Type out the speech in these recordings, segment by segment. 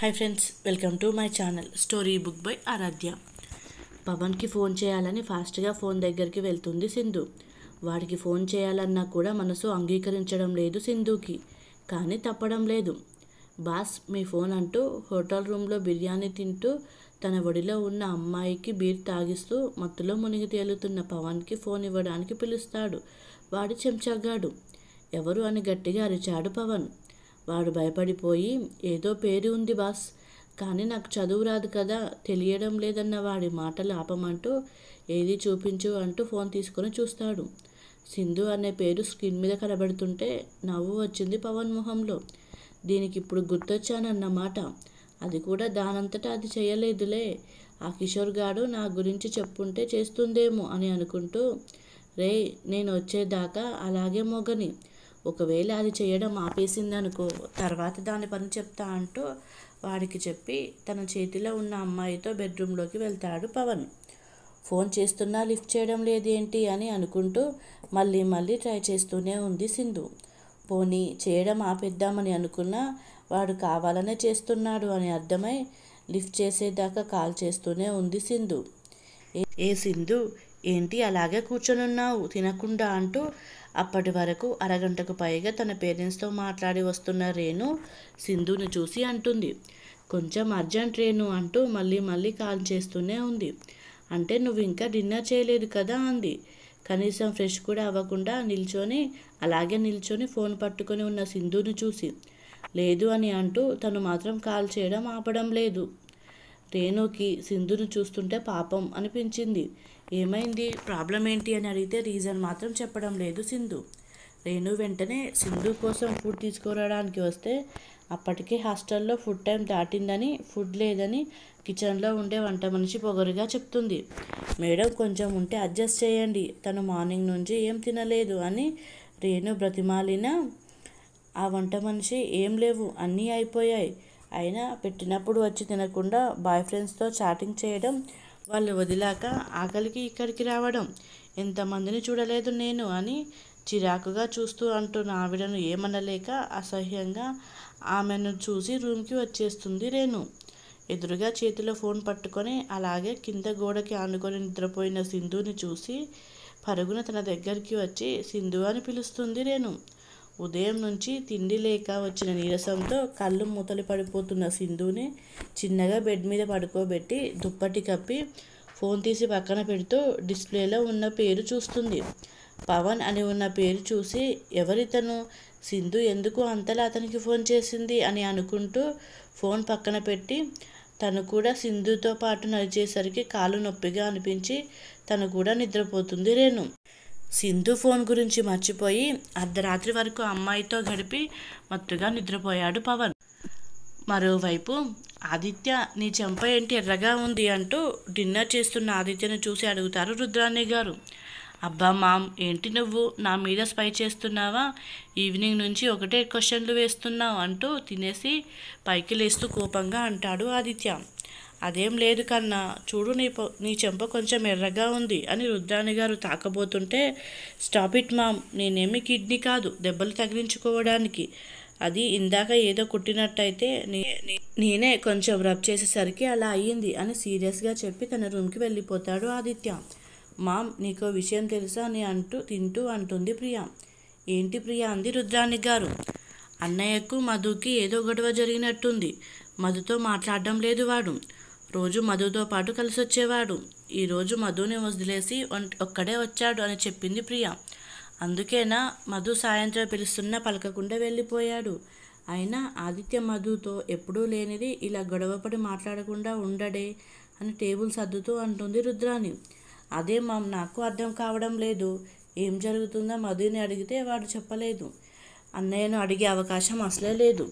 hi friends welcome to my channel story book by Aradhya పవన్కి phone చేయాలని ఫాస్ట్గా phone దగ్గరికి వెళ్తుంది సింధు వాడికి ఫోన్ చేయాలన్నా కూడా మనసు అంగీకరించడం లేదు సింధుకి కానీ తప్పడం లేదు బాస్ మీ ఫోన్ అంటూ హోటల్ రూమ్లో బిర్యానీ తింటూ తన ఒడిలో ఉన్న అమ్మాయికి బీర్ తాగిస్తూ మత్తులో మునిగి తేలుతున్న పవన్కి ఫోన్ ఇవ్వడానికి పిలుస్తాడు వాడు చెంచగ్గాడు ఎవరు అని గట్టిగా అరిచాడు పవన్ వాడు భయపడిపోయి ఏదో పేరు ఉంది బాస్ కానీ నాకు చదువు రాదు కదా తెలియడం లేదన్న వాడి మాటలు ఆపమంటూ ఏది చూపించు అంటూ ఫోన్ తీసుకొని చూస్తాడు సింధు అనే పేరు స్క్రీన్ మీద కనబడుతుంటే నవ్వు వచ్చింది పవన్ మొహంలో దీనికి ఇప్పుడు గుర్తొచ్చానన్నమాట అది కూడా దానంతటా అది చేయలేదులే ఆ కిషోర్ గాడు నా గురించి చెప్పుంటే చేస్తుందేమో అని అనుకుంటూ రే నేను వచ్చేదాకా అలాగే మొగని ఒకవేళ అది చేయడం ఆపేసిందనుకో తర్వాత దాని పని చెప్తా అంటూ వాడికి చెప్పి తన చేతిలో ఉన్న అమ్మాయితో బెడ్రూమ్లోకి వెళ్తాడు పవన్ ఫోన్ చేస్తున్నా లిఫ్ట్ చేయడం లేదేంటి అని అనుకుంటూ మళ్ళీ మళ్ళీ ట్రై చేస్తూనే ఉంది సింధు పోనీ చేయడం ఆపేద్దామని అనుకున్నా వాడు కావాలనే చేస్తున్నాడు అని అర్థమై లిఫ్ట్ చేసేదాకా కాల్ చేస్తూనే ఉంది సింధు ఏ సింధు ఏంటి అలాగే కూర్చొనున్నావు తినకుండా అంటూ అప్పటి వరకు అరగంటకు పైగా తన పేరెంట్స్తో మాట్లాడి వస్తున్న రేణు సింధుని చూసి అంటుంది కొంచెం అర్జెంట్ రేణు అంటూ మళ్ళీ మళ్ళీ కాల్ చేస్తూనే ఉంది అంటే నువ్వు ఇంకా డిన్నర్ చేయలేదు కదా అంది కనీసం ఫ్రెష్ కూడా అవ్వకుండా నిల్చొని అలాగే నిల్చొని ఫోన్ పట్టుకొని ఉన్న సింధుని చూసి లేదు అని అంటూ తను మాత్రం కాల్ చేయడం ఆపడం లేదు రేణుకి సింధును చూస్తుంటే పాపం అనిపించింది ఏమైంది ప్రాబ్లం ఏంటి అని అడిగితే రీజన్ మాత్రం చెప్పడం లేదు సింధు రేణు వెంటనే సింధు కోసం ఫుడ్ తీసుకురావడానికి వస్తే అప్పటికే హాస్టల్లో ఫుడ్ టైం దాటిందని ఫుడ్ లేదని కిచెన్లో ఉండే వంట మనిషి పొగరుగా చెప్తుంది మేడం కొంచెం ఉంటే అడ్జస్ట్ చేయండి తను మార్నింగ్ నుంచి ఏం తినలేదు అని రేణు బ్రతిమాలిన ఆ వంట మనిషి ఏం లేవు అన్నీ అయిపోయాయి అయినా పెట్టినప్పుడు వచ్చి తినకుండా బాయ్ ఫ్రెండ్స్తో చాటింగ్ చేయడం వాళ్ళు వదిలాక ఆకలికి ఇక్కడికి రావడం ఎంతమందిని చూడలేదు నేను అని చిరాకుగా చూస్తూ అంటున్న ఆవిడను ఏమనలేక అసహ్యంగా ఆమెను చూసి రూమ్కి వచ్చేస్తుంది రేణు ఎదురుగా చేతిలో ఫోన్ పట్టుకొని అలాగే కింద గోడకి ఆనుకొని నిద్రపోయిన సింధుని చూసి పరుగున తన దగ్గరికి వచ్చి సింధు అని పిలుస్తుంది రేణు ఉదయం నుంచి తిండి లేక వచ్చిన నీరసంతో కళ్ళు మూతలు పడిపోతున్న సింధుని చిన్నగా బెడ్ మీద పడుకోబెట్టి దుప్పటి కప్పి ఫోన్ తీసి పక్కన పెడుతూ డిస్ప్లేలో ఉన్న పేరు చూస్తుంది పవన్ అని ఉన్న పేరు చూసి ఎవరితను సింధు ఎందుకు అంతలా అతనికి ఫోన్ చేసింది అని అనుకుంటూ ఫోన్ పక్కన పెట్టి తను కూడా సింధుతో పాటు నడిచేసరికి కాలు నొప్పిగా అనిపించి తను కూడా నిద్రపోతుంది రేణు సింధు ఫోన్ గురించి మర్చిపోయి అర్ధరాత్రి వరకు అమ్మాయితో గడిపి మత్తుగా నిద్రపోయాడు పవన్ మరోవైపు ఆదిత్య నీ చెంప ఏంటి ఎర్రగా ఉంది అంటూ డిన్నర్ చేస్తున్న ఆదిత్యను చూసి అడుగుతారు రుద్రాణి గారు అబ్బా మామ్ ఏంటి నువ్వు నా మీద స్పై చేస్తున్నావా ఈవినింగ్ నుంచి ఒకటే క్వశ్చన్లు వేస్తున్నావు అంటూ తినేసి పైకి లేస్తూ కోపంగా అంటాడు ఆదిత్య అదేం లేదు కన్నా చూడు నీ నీ చెంప కొంచెం ఎర్రగా ఉంది అని రుద్రాణి గారు తాకబోతుంటే స్టాప్ ఇట్ మామ్ నేనేమి కిడ్నీ కాదు దెబ్బలు తగిలించుకోవడానికి అది ఇందాక ఏదో కుట్టినట్టయితే నేనే కొంచెం రబ్ చేసేసరికి అలా అయ్యింది అని సీరియస్గా చెప్పి తన రూమ్కి వెళ్ళిపోతాడు ఆదిత్య మామ్ నీకు విషయం తెలుసా అని అంటూ తింటూ అంటుంది ప్రియా ఏంటి ప్రియా అంది రుద్రాణి గారు అన్నయ్యకు మధుకి ఏదో గొడవ జరిగినట్టుంది మధుతో మాట్లాడడం లేదు వాడు రోజు మధుతో పాటు కలిసి వచ్చేవాడు ఈరోజు మధుని వదిలేసి ఒక్కడే వచ్చాడు అని చెప్పింది ప్రియ అందుకేనా మధు సాయంత్రం పిలుస్తున్నా పలకకుండా వెళ్ళిపోయాడు అయినా ఆదిత్య మధుతో ఎప్పుడూ లేనిది ఇలా గొడవపడి మాట్లాడకుండా ఉండడే అని టేబుల్ సర్దుతూ అంటుంది రుద్రాని అదే మా నాకు అర్థం కావడం లేదు ఏం జరుగుతుందో మధుని అడిగితే వాడు చెప్పలేదు అన్నయ్యను అడిగే అవకాశం అసలే లేదు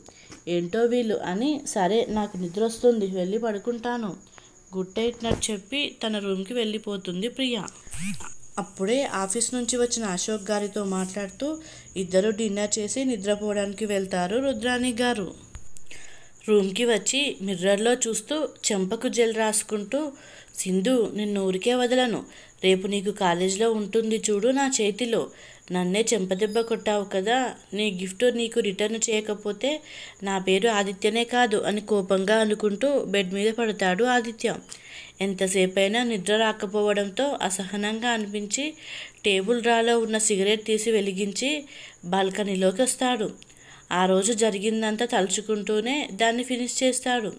ఏంటో వీళ్ళు అని సరే నాకు నిద్ర వస్తుంది వెళ్ళి పడుకుంటాను గుడ్ నైట్ నట్ చెప్పి తన రూమ్కి వెళ్ళిపోతుంది ప్రియా అప్పుడే ఆఫీస్ నుంచి వచ్చిన అశోక్ గారితో మాట్లాడుతూ ఇద్దరు డిన్నర్ చేసి నిద్రపోవడానికి వెళ్తారు రుద్రాణి గారు రూమ్కి వచ్చి మిర్రర్లో చూస్తూ చెంపకు జెల్ రాసుకుంటూ సింధు నిన్ను ఊరికే వదలను రేపు నీకు కాలేజీలో ఉంటుంది చూడు నా చేతిలో నన్నే చెంపదెబ్బ కొట్టావు కదా నీ గిఫ్ట్ నీకు రిటర్న్ చేయకపోతే నా పేరు ఆదిత్యనే కాదు అని కోపంగా అనుకుంటూ బెడ్ మీద పడతాడు ఆదిత్య ఎంతసేపైనా నిద్ర రాకపోవడంతో అసహనంగా అనిపించి టేబుల్ డ్రాలో ఉన్న సిగరెట్ తీసి వెలిగించి బాల్కనీలోకి వస్తాడు ఆ రోజు జరిగిందంతా తలుచుకుంటూనే దాన్ని ఫినిష్ చేస్తాడు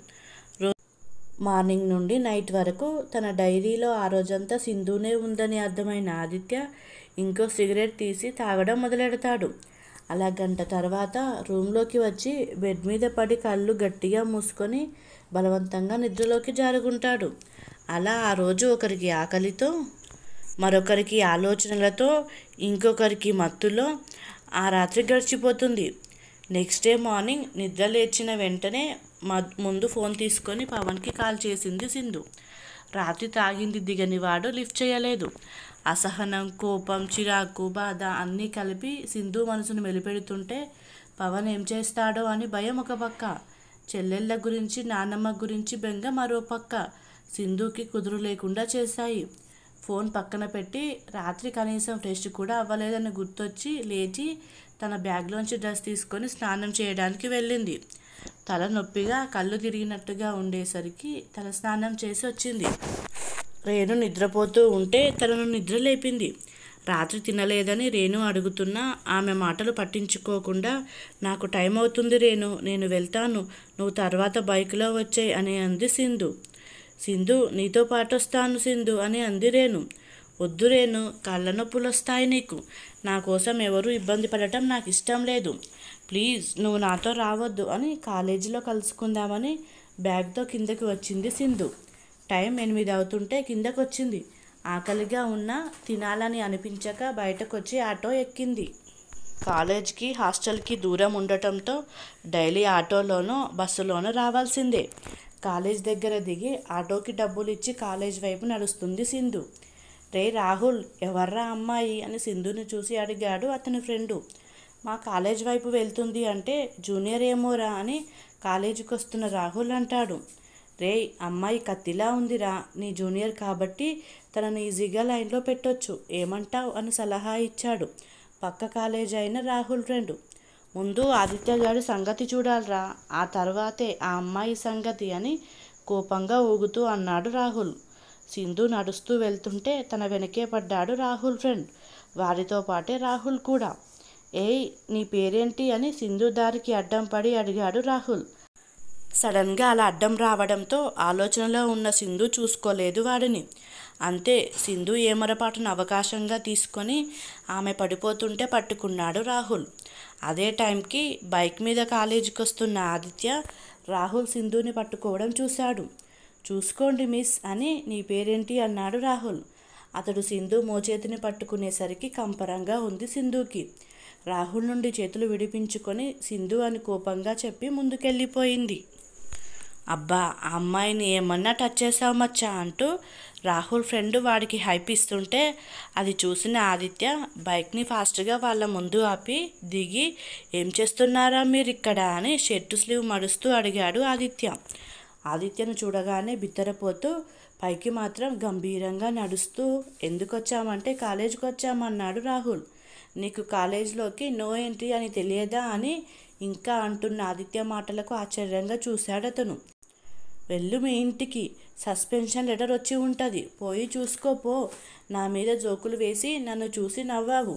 మార్నింగ్ నుండి నైట్ వరకు తన డైరీలో ఆ రోజంతా సింధునే ఉందని అర్థమైన ఆదిత్య ఇంకో సిగరెట్ తీసి తాగడం మొదలెడతాడు అలా గంట తర్వాత రూమ్లోకి వచ్చి బెడ్ మీద పడి కళ్ళు గట్టిగా మూసుకొని బలవంతంగా నిద్రలోకి జారుకుంటాడు అలా ఆ రోజు ఒకరికి ఆకలితో మరొకరికి ఆలోచనలతో ఇంకొకరికి మత్తులో ఆ రాత్రి గడిచిపోతుంది నెక్స్ట్ డే మార్నింగ్ నిద్ర లేచిన వెంటనే ముందు ఫోన్ తీసుకొని పవన్కి కాల్ చేసింది సింధు రాత్రి తాగింది దిగని వాడు లిఫ్ట్ చేయలేదు అసహనం కోపం చిరాకు బాధ అన్నీ కలిపి సింధు మనసును మెలిపెడుతుంటే పవన్ ఏం చేస్తాడో అని భయం ఒక పక్క చెల్లెళ్ళ గురించి నానమ్మ గురించి బెంగ మరో పక్క సింధుకి కుదురు లేకుండా చేశాయి ఫోన్ పక్కన పెట్టి రాత్రి కనీసం ఫ్రెష్ కూడా అవ్వలేదని గుర్తొచ్చి లేచి తన బ్యాగ్లోంచి డ్రెస్ తీసుకొని స్నానం చేయడానికి వెళ్ళింది తలనొప్పిగా కళ్ళు తిరిగినట్టుగా ఉండేసరికి తల స్నానం చేసి వచ్చింది రేణు నిద్రపోతూ ఉంటే తనను నిద్ర లేపింది రాత్రి తినలేదని రేణు అడుగుతున్నా ఆమె మాటలు పట్టించుకోకుండా నాకు టైం అవుతుంది రేణు నేను వెళ్తాను నువ్వు తర్వాత బైక్లో వచ్చాయి అని అంది సింధు సింధు నీతో పాటు వస్తాను సింధు అని అంది రేణు వద్దు రేణు కళ్ళ నొప్పులు వస్తాయి నీకు నా కోసం ఎవరు ఇబ్బంది పడటం నాకు ఇష్టం లేదు ప్లీజ్ నువ్వు నాతో రావద్దు అని కాలేజీలో కలుసుకుందామని బ్యాగ్తో కిందకి వచ్చింది సింధు టైం ఎనిమిది అవుతుంటే కిందకు వచ్చింది ఆకలిగా ఉన్నా తినాలని అనిపించక బయటకు వచ్చి ఆటో ఎక్కింది కాలేజ్కి హాస్టల్కి దూరం ఉండటంతో డైలీ ఆటోలోనో బస్సులోనో రావాల్సిందే కాలేజ్ దగ్గర దిగి ఆటోకి డబ్బులు ఇచ్చి కాలేజ్ వైపు నడుస్తుంది సింధు రే రాహుల్ ఎవర్రా అమ్మాయి అని సింధుని చూసి అడిగాడు అతని ఫ్రెండు మా కాలేజ్ వైపు వెళ్తుంది అంటే జూనియర్ ఏమోరా అని కాలేజీకి వస్తున్న రాహుల్ అంటాడు రే అమ్మాయి కత్తిలా ఉందిరా నీ జూనియర్ కాబట్టి తనని ఈజీగా లైన్లో పెట్టొచ్చు ఏమంటావు అని సలహా ఇచ్చాడు పక్క కాలేజ్ అయిన రాహుల్ ఫ్రెండు ముందు ఆదిత్య గారి సంగతి చూడాలరా ఆ తర్వాతే ఆ అమ్మాయి సంగతి అని కోపంగా ఊగుతూ అన్నాడు రాహుల్ సింధు నడుస్తూ వెళ్తుంటే తన వెనకే పడ్డాడు రాహుల్ ఫ్రెండ్ వారితో పాటే రాహుల్ కూడా ఏయ్ నీ పేరేంటి అని సింధు దారికి అడ్డం పడి అడిగాడు రాహుల్ సడన్గా అలా అడ్డం రావడంతో ఆలోచనలో ఉన్న సింధు చూసుకోలేదు వాడిని అంతే సింధు ఏమరపాటును అవకాశంగా తీసుకొని ఆమె పడిపోతుంటే పట్టుకున్నాడు రాహుల్ అదే టైంకి బైక్ మీద కాలేజీకి వస్తున్న ఆదిత్య రాహుల్ సింధుని పట్టుకోవడం చూశాడు చూసుకోండి మిస్ అని నీ పేరేంటి అన్నాడు రాహుల్ అతడు సింధు మోచేతిని పట్టుకునేసరికి కంపరంగా ఉంది సింధుకి రాహుల్ నుండి చేతులు విడిపించుకొని సింధు అని కోపంగా చెప్పి ముందుకెళ్ళిపోయింది అబ్బా ఆ అమ్మాయిని ఏమన్నా టచ్ చేసావు మచ్చా అంటూ రాహుల్ ఫ్రెండ్ వాడికి హైప్ ఇస్తుంటే అది చూసిన ఆదిత్య బైక్ని ఫాస్ట్గా వాళ్ళ ముందు ఆపి దిగి ఏం చేస్తున్నారా మీరు ఇక్కడ అని షర్టు స్లీవ్ మడుస్తూ అడిగాడు ఆదిత్య ఆదిత్యను చూడగానే బిత్తరపోతూ పైకి మాత్రం గంభీరంగా నడుస్తూ ఎందుకు వచ్చామంటే కాలేజీకి వచ్చామన్నాడు రాహుల్ నీకు కాలేజీలోకి నో ఎంట్రీ అని తెలియదా అని ఇంకా అంటున్న ఆదిత్య మాటలకు ఆశ్చర్యంగా చూశాడు అతను వెళ్ళు మీ ఇంటికి సస్పెన్షన్ లెటర్ వచ్చి ఉంటుంది పోయి చూసుకోపో నా మీద జోకులు వేసి నన్ను చూసి నవ్వావు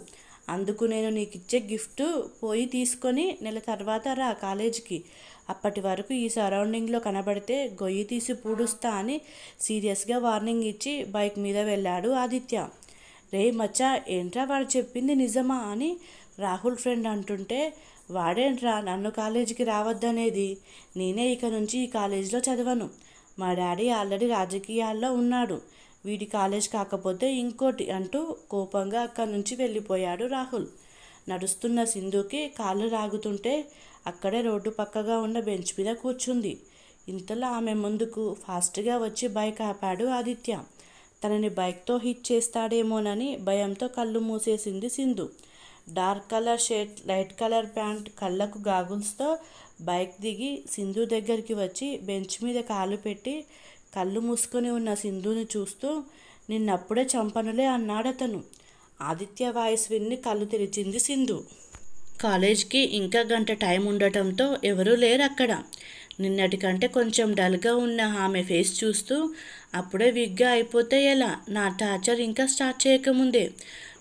అందుకు నేను నీకు ఇచ్చే గిఫ్ట్ పోయి తీసుకొని నెల తర్వాత రా కాలేజీకి అప్పటి వరకు ఈ సరౌండింగ్లో కనబడితే గొయ్యి తీసి పూడుస్తా అని సీరియస్గా వార్నింగ్ ఇచ్చి బైక్ మీద వెళ్ళాడు ఆదిత్య రే మచ్చా ఏంట్రా వాడు చెప్పింది నిజమా అని రాహుల్ ఫ్రెండ్ అంటుంటే వాడేంట్రా నన్ను కాలేజీకి రావద్దనేది నేనే ఇక నుంచి ఈ కాలేజీలో చదవను మా డాడీ ఆల్రెడీ రాజకీయాల్లో ఉన్నాడు వీడి కాలేజ్ కాకపోతే ఇంకోటి అంటూ కోపంగా అక్కడి నుంచి వెళ్ళిపోయాడు రాహుల్ నడుస్తున్న సింధుకి కాళ్ళు రాగుతుంటే అక్కడే రోడ్డు పక్కగా ఉన్న బెంచ్ మీద కూర్చుంది ఇంతలో ఆమె ముందుకు ఫాస్ట్గా వచ్చి బైక్ ఆపాడు ఆదిత్య తనని బైక్తో హిట్ చేస్తాడేమోనని భయంతో కళ్ళు మూసేసింది Sindhu dark colour shirt light colour pant కళ్ళకు గాగుల్స్తో బైక్ దిగి సింధు దగ్గరికి వచ్చి బెంచ్ మీద కాలు పెట్టి కళ్ళు మూసుకొని ఉన్న సింధుని చూస్తూ నిన్నప్పుడే చంపనులే అన్నాడతను ఆదిత్య వాయిస్ విన్ని కళ్ళు తెరిచింది సింధు కాలేజ్కి ఇంకా గంట టైం ఉండటంతో ఎవరూ లేరు అక్కడ నిన్నటికంటే కొంచెం డల్గా ఉన్న ఆమె ఫేస్ చూస్తూ అప్పుడే విగ్గా అయిపోతే ఎలా నా టార్చర్ ఇంకా స్టార్ట్ చేయకముందే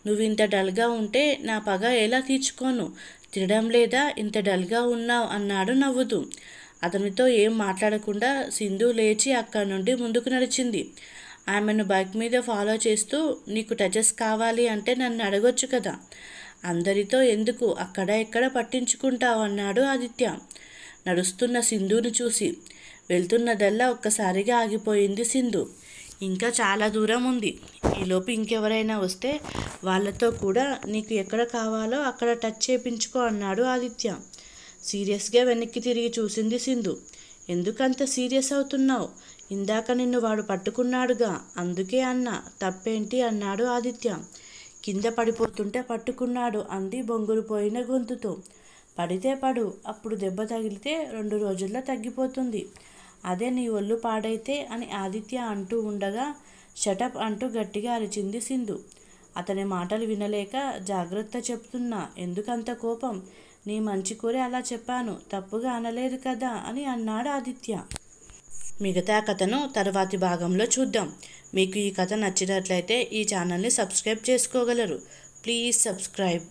నువ్వు ఇంత డల్గా ఉంటే నా పగ ఎలా తీర్చుకోను తినడం లేదా ఇంత డల్గా ఉన్నావు అన్నాడు నవ్వుతూ అతనితో ఏం మాట్లాడకుండా సింధు లేచి అక్కడ నుండి ముందుకు నడిచింది ఆమెను బైక్ మీద ఫాలో చేస్తూ నీకు టచెస్ కావాలి అంటే నన్ను అడగొచ్చు కదా అందరితో ఎందుకు అక్కడ ఎక్కడ పట్టించుకుంటావు అన్నాడు ఆదిత్య నడుస్తున్న సింధుని చూసి వెళ్తున్నదల్లా ఒక్కసారిగా ఆగిపోయింది సింధు ఇంకా చాలా దూరం ఉంది ఈలోపు ఇంకెవరైనా వస్తే వాళ్ళతో కూడా నీకు ఎక్కడ కావాలో అక్కడ టచ్ చేయించుకో అన్నాడు ఆదిత్య సీరియస్గా వెనక్కి తిరిగి చూసింది సింధు ఎందుకంత సీరియస్ అవుతున్నావు ఇందాక నిన్ను వాడు పట్టుకున్నాడుగా అందుకే అన్న తప్పేంటి అన్నాడు ఆదిత్య కింద పడిపోతుంటే పట్టుకున్నాడు అంది పోయిన గొంతుతో పడితే పడు అప్పుడు దెబ్బ తగిలితే రెండు రోజుల్లో తగ్గిపోతుంది అదే నీ ఒళ్ళు పాడైతే అని ఆదిత్య అంటూ ఉండగా షటప్ అంటూ గట్టిగా అరిచింది సింధు అతని మాటలు వినలేక జాగ్రత్త చెప్తున్నా ఎందుకంత కోపం నీ మంచి కోరి అలా చెప్పాను తప్పుగా అనలేదు కదా అని అన్నాడు ఆదిత్య మిగతా కథను తర్వాతి భాగంలో చూద్దాం మీకు ఈ కథ నచ్చినట్లయితే ఈ ఛానల్ని సబ్స్క్రైబ్ చేసుకోగలరు ప్లీజ్ సబ్స్క్రైబ్